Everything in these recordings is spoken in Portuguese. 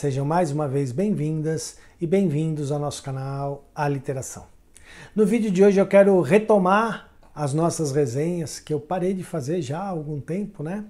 sejam mais uma vez bem-vindas e bem-vindos ao nosso canal A Literação. No vídeo de hoje eu quero retomar as nossas resenhas que eu parei de fazer já há algum tempo, né?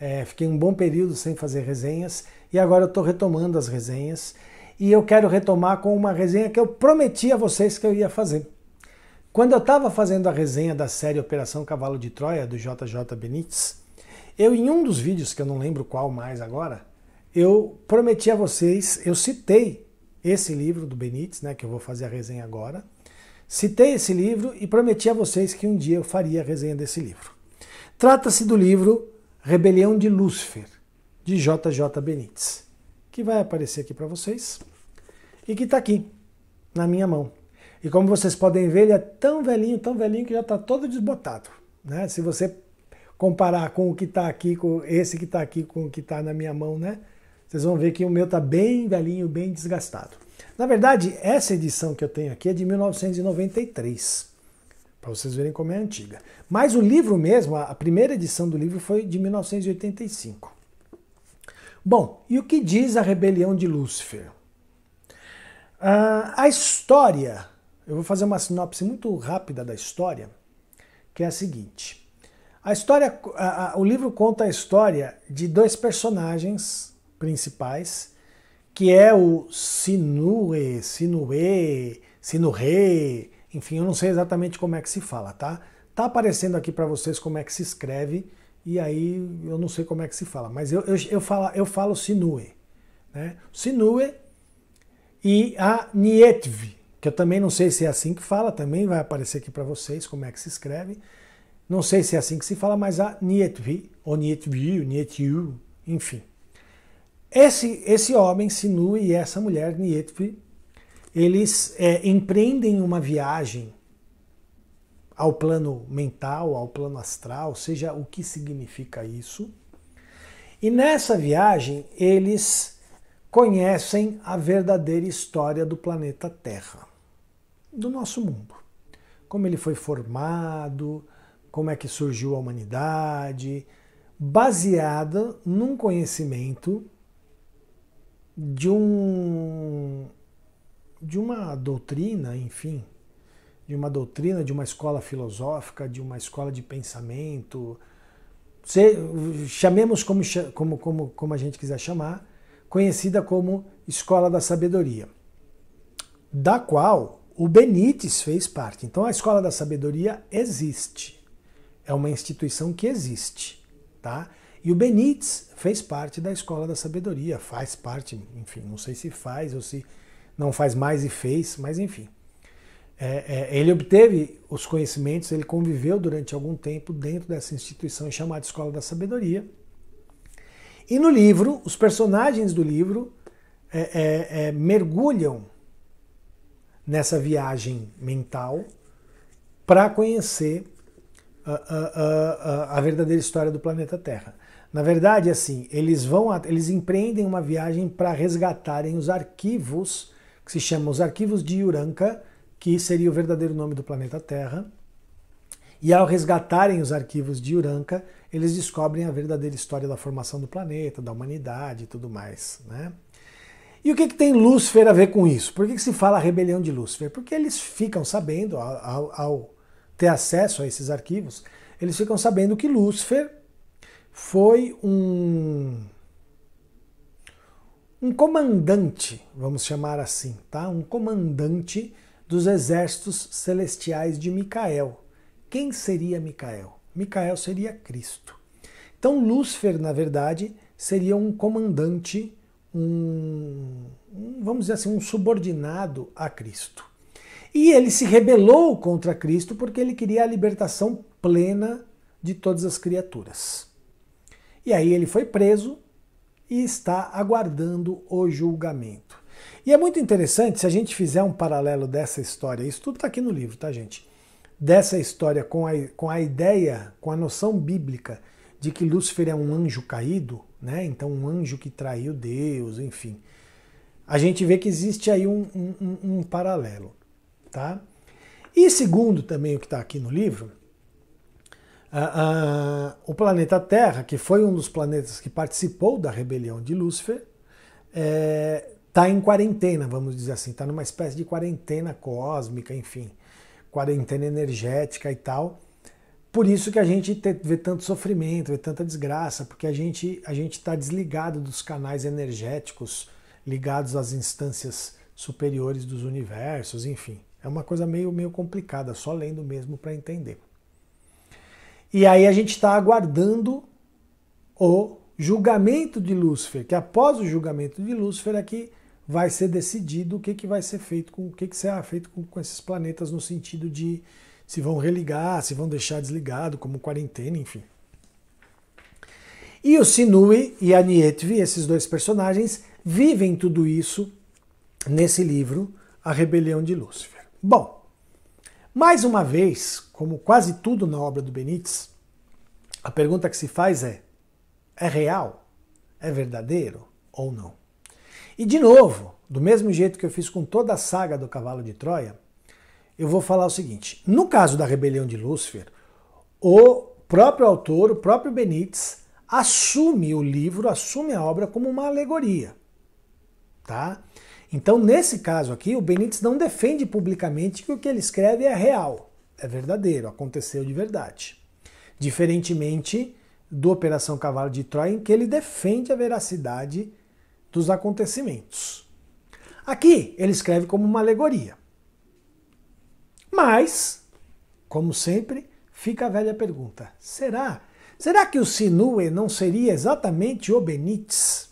É, fiquei um bom período sem fazer resenhas e agora eu estou retomando as resenhas e eu quero retomar com uma resenha que eu prometi a vocês que eu ia fazer. Quando eu estava fazendo a resenha da série Operação Cavalo de Troia, do JJ Benítez, eu, em um dos vídeos, que eu não lembro qual mais agora, eu prometi a vocês, eu citei esse livro do Benítez, né, que eu vou fazer a resenha agora. Citei esse livro e prometi a vocês que um dia eu faria a resenha desse livro. Trata-se do livro Rebelião de Lúcifer, de JJ Benítez, que vai aparecer aqui para vocês e que está aqui, na minha mão. E como vocês podem ver, ele é tão velhinho, tão velhinho que já está todo desbotado. Né? Se você comparar com o que está aqui, com esse que está aqui, com o que está na minha mão, né? Vocês vão ver que o meu está bem velhinho, bem desgastado. Na verdade, essa edição que eu tenho aqui é de 1993, para vocês verem como é antiga. Mas o livro mesmo, a primeira edição do livro foi de 1985. Bom, e o que diz a rebelião de Lúcifer? Ah, a história, eu vou fazer uma sinopse muito rápida da história, que é a seguinte. A história, o livro conta a história de dois personagens principais, que é o Sinue, Sinue, Sinure, enfim, eu não sei exatamente como é que se fala, tá? Tá aparecendo aqui para vocês como é que se escreve, e aí eu não sei como é que se fala, mas eu, eu, eu, falo, eu falo Sinue, né? Sinue e a nietvi, que eu também não sei se é assim que fala, também vai aparecer aqui para vocês como é que se escreve, não sei se é assim que se fala, mas a Nietvi, ou Nietvi, Nietiu, enfim. Esse, esse homem, Sinu, e essa mulher, nietzsche eles é, empreendem uma viagem ao plano mental, ao plano astral, seja o que significa isso. E nessa viagem eles conhecem a verdadeira história do planeta Terra, do nosso mundo. Como ele foi formado, como é que surgiu a humanidade, baseada num conhecimento de um de uma doutrina, enfim, de uma doutrina, de uma escola filosófica, de uma escola de pensamento, se, chamemos como, como, como, como a gente quiser chamar, conhecida como Escola da Sabedoria, da qual o Benítez fez parte. Então a Escola da Sabedoria existe, é uma instituição que existe, tá? E o Benítez fez parte da escola da sabedoria, faz parte, enfim, não sei se faz ou se não faz mais e fez, mas enfim. É, é, ele obteve os conhecimentos, ele conviveu durante algum tempo dentro dessa instituição chamada Escola da Sabedoria. E no livro, os personagens do livro é, é, é mergulham nessa viagem mental para conhecer a, a, a, verdadeira história do planeta Terra. Na verdade, assim, eles vão, eles empreendem uma viagem para resgatarem os arquivos que se chamam os arquivos de Yuranka, que seria o verdadeiro nome do planeta Terra. E ao resgatarem os arquivos de Yuranka, eles descobrem a verdadeira história da formação do planeta, da humanidade e tudo mais, né? E o que, que tem Lúcifer a ver com isso? Por que, que se fala a rebelião de Lúcifer? Porque eles ficam sabendo, ao, ao ter acesso a esses arquivos, eles ficam sabendo que Lúcifer foi um um comandante, vamos chamar assim, tá? Um comandante dos exércitos celestiais de Micael. Quem seria Micael? Micael seria Cristo. Então Lúcifer, na verdade, seria um comandante, um, um vamos dizer assim, um subordinado a Cristo. E ele se rebelou contra Cristo porque ele queria a libertação plena de todas as criaturas. E aí ele foi preso e está aguardando o julgamento. E é muito interessante se a gente fizer um paralelo dessa história, isso tudo está aqui no livro, tá, gente? Dessa história com a, com a ideia, com a noção bíblica de que Lúcifer é um anjo caído, né? Então, um anjo que traiu Deus, enfim. A gente vê que existe aí um, um, um paralelo. Tá? E segundo também o que está aqui no livro, o planeta Terra, que foi um dos planetas que participou da rebelião de Lúcifer, está é, tá em quarentena, vamos dizer assim, está numa espécie de quarentena cósmica, enfim, quarentena energética e tal. Por isso que a gente vê tanto sofrimento, vê tanta desgraça, porque a gente a gente está desligado dos canais energéticos ligados às instâncias superiores dos universos, enfim. É uma coisa meio, meio complicada, só lendo mesmo para entender. E aí a gente está aguardando o julgamento de Lúcifer, que após o julgamento de Lúcifer é que vai ser decidido o que, que vai ser feito com o que, que será feito com, com esses planetas no sentido de se vão religar, se vão deixar desligado, como quarentena, enfim. E o Sinui e a Nietvi, esses dois personagens, vivem tudo isso nesse livro, A Rebelião de Lúcifer. Bom, mais uma vez, como quase tudo na obra do Benítez, a pergunta que se faz é: é real? É verdadeiro ou não? E de novo, do mesmo jeito que eu fiz com toda a saga do Cavalo de Troia, eu vou falar o seguinte: no caso da rebelião de Lúcifer, o próprio autor, o próprio Benítez, assume o livro, assume a obra como uma alegoria, tá? Então, nesse caso aqui, o Benítez não defende publicamente que o que ele escreve é real, é verdadeiro, aconteceu de verdade. Diferentemente do Operação Cavalo de Troia, em que ele defende a veracidade dos acontecimentos. Aqui, ele escreve como uma alegoria. Mas, como sempre, fica a velha pergunta: será? Será que o Sinue não seria exatamente o Benítez?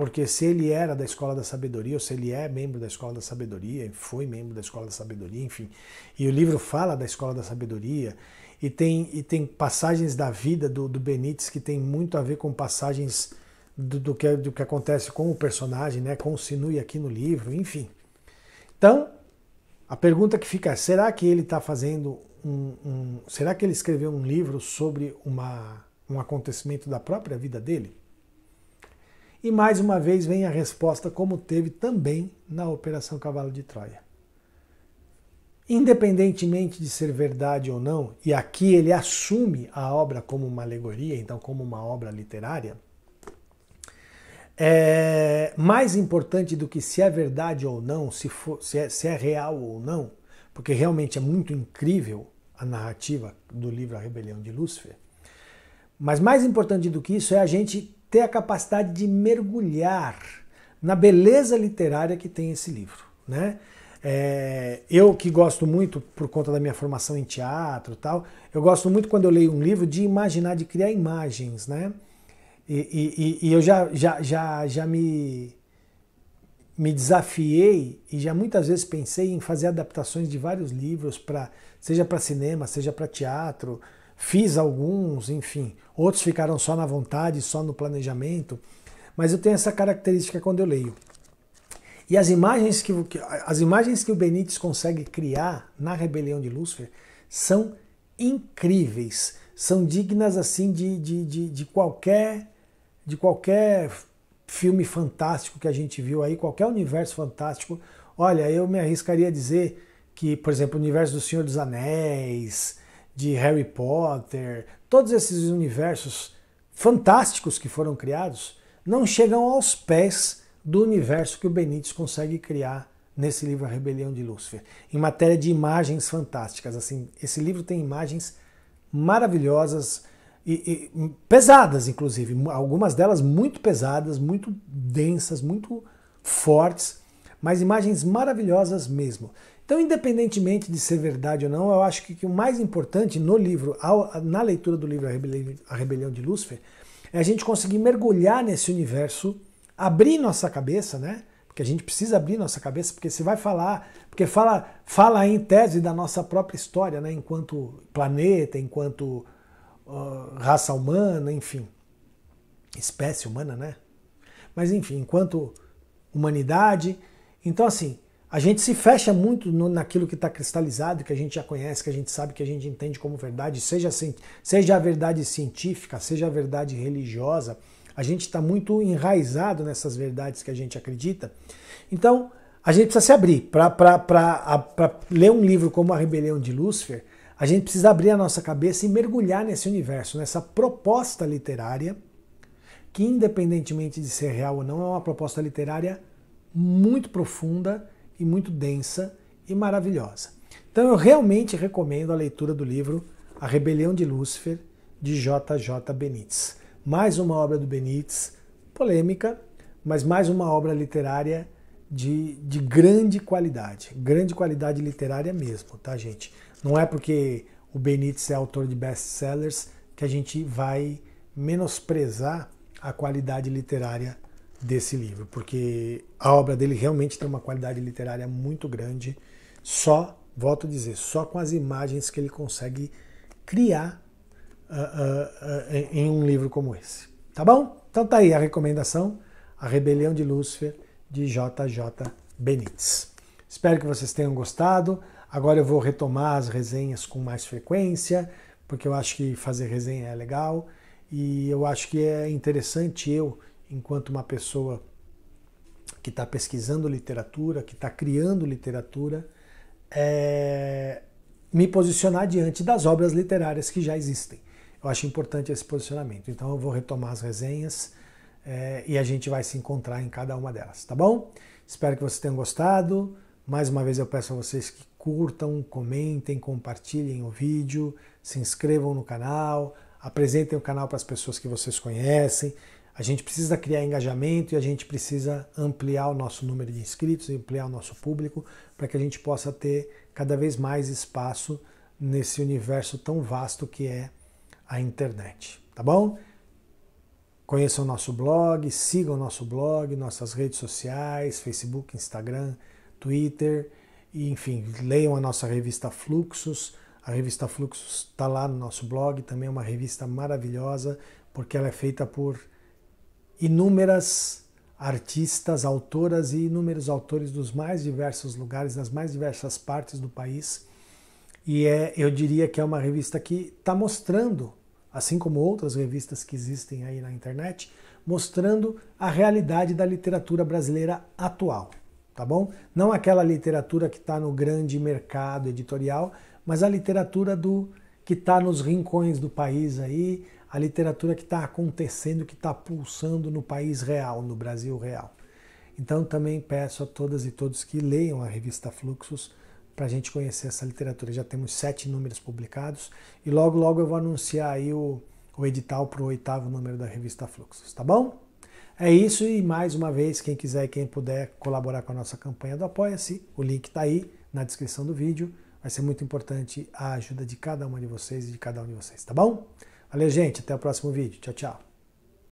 Porque se ele era da escola da sabedoria, ou se ele é membro da escola da sabedoria, foi membro da escola da sabedoria, enfim, e o livro fala da escola da sabedoria, e tem, e tem passagens da vida do, do Benítez que tem muito a ver com passagens do, do, que, do que acontece com o personagem, né, com o Sinui aqui no livro, enfim. Então, a pergunta que fica é: será que ele está fazendo um, um, Será que ele escreveu um livro sobre uma, um acontecimento da própria vida dele? E mais uma vez vem a resposta, como teve também na Operação Cavalo de Troia. Independentemente de ser verdade ou não, e aqui ele assume a obra como uma alegoria, então como uma obra literária, é mais importante do que se é verdade ou não, se, for, se, é, se é real ou não, porque realmente é muito incrível a narrativa do livro A Rebelião de Lúcifer. Mas mais importante do que isso é a gente ter a capacidade de mergulhar na beleza literária que tem esse livro, né? É, eu que gosto muito por conta da minha formação em teatro, tal, eu gosto muito quando eu leio um livro de imaginar, de criar imagens, né? E, e, e eu já, já, já, já me me desafiei e já muitas vezes pensei em fazer adaptações de vários livros para seja para cinema, seja para teatro, Fiz alguns, enfim. Outros ficaram só na vontade, só no planejamento. Mas eu tenho essa característica quando eu leio. E as imagens que, as imagens que o Benítez consegue criar na Rebelião de Lúcifer são incríveis, são dignas assim de, de, de, de, qualquer de qualquer filme fantástico que a gente viu aí, qualquer universo fantástico. Olha, eu me arriscaria a dizer que, por exemplo, o universo do Senhor dos Anéis, de Harry Potter, todos esses universos fantásticos que foram criados, não chegam aos pés do universo que o Benítez consegue criar nesse livro A Rebelião de Lúcifer. Em matéria de imagens fantásticas, assim, esse livro tem imagens maravilhosas e, e pesadas, inclusive, algumas delas muito pesadas, muito densas, muito fortes, mas imagens maravilhosas mesmo. Então, independentemente de ser verdade ou não, eu acho que, o é mais importante no livro, na leitura do livro A Rebelião de Lúcifer, é a gente conseguir mergulhar nesse universo, abrir nossa cabeça, né? Porque a gente precisa abrir nossa cabeça, porque se vai falar, porque fala, fala em tese da nossa própria história, né? Enquanto planeta, enquanto uh, raça humana, enfim, espécie humana, né? Mas enfim, enquanto humanidade. Então, assim, a gente se fecha muito no, naquilo que está cristalizado, que a gente já conhece, que a gente sabe, que a gente entende como verdade, seja, seja a verdade científica, seja a verdade religiosa. A gente está muito enraizado nessas verdades que a gente acredita. Então, a gente precisa se abrir. Para ler um livro como A Rebelião de Lúcifer, a gente precisa abrir a nossa cabeça e mergulhar nesse universo, nessa proposta literária, que independentemente de ser real ou não, é uma proposta literária muito profunda e muito densa e maravilhosa. Então eu realmente recomendo a leitura do livro A Rebelião de Lúcifer, de J.J. Benítez. Mais uma obra do Benítez, polêmica, mas mais uma obra literária de, de grande qualidade. Grande qualidade literária mesmo, tá, gente? Não é porque o Benítez é autor de best-sellers que a gente vai menosprezar a qualidade literária desse livro, porque a obra dele realmente tem uma qualidade literária muito grande, só, volto a dizer, só com as imagens que ele consegue criar uh, uh, uh, em, em um livro como esse. Tá bom? Então tá aí a recomendação, A Rebelião de Lúcifer, de JJ Benítez. Espero que vocês tenham gostado. Agora eu vou retomar as resenhas com mais frequência, porque eu acho que fazer resenha é legal e eu acho que é interessante eu enquanto uma pessoa que está pesquisando literatura, que está criando literatura, é, me posicionar diante das obras literárias que já existem. Eu acho importante esse posicionamento. Então eu vou retomar as resenhas é, e a gente vai se encontrar em cada uma delas, tá bom? Espero que vocês tenham gostado. Mais uma vez eu peço a vocês que curtam, comentem, compartilhem o vídeo, se inscrevam no canal, apresentem o canal para as pessoas que vocês conhecem. A gente precisa criar engajamento e a gente precisa ampliar o nosso número de inscritos, ampliar o nosso público, para que a gente possa ter cada vez mais espaço nesse universo tão vasto que é a internet. Tá bom? Conheçam nosso blog, sigam nosso blog, nossas redes sociais, Facebook, Instagram, Twitter, e, enfim, leiam a nossa revista Fluxos. A revista Fluxos está lá no nosso blog, também é uma revista maravilhosa, porque ela é feita por inúmeras artistas, autoras e inúmeros autores dos mais diversos lugares, das mais diversas partes do país. E é, eu diria que é uma revista que está mostrando, assim como outras revistas que existem aí na internet, mostrando a realidade da literatura brasileira atual, tá bom? Não aquela literatura que está no grande mercado editorial, mas a literatura do que está nos rincões do país aí, a literatura que está acontecendo, que está pulsando no país real, no Brasil real. Então também peço a todas e todos que leiam a revista Fluxos para a gente conhecer essa literatura. Já temos sete números publicados e logo logo eu vou anunciar aí o, o edital para o oitavo número da revista Fluxos, tá bom? É isso e mais uma vez, quem quiser e quem puder colaborar com a nossa campanha do Apoia-se, o link está aí na descrição do vídeo. Vai ser muito importante a ajuda de cada uma de vocês e de cada um de vocês, tá bom? Valeu, gente. Até o próximo vídeo. Tchau, tchau.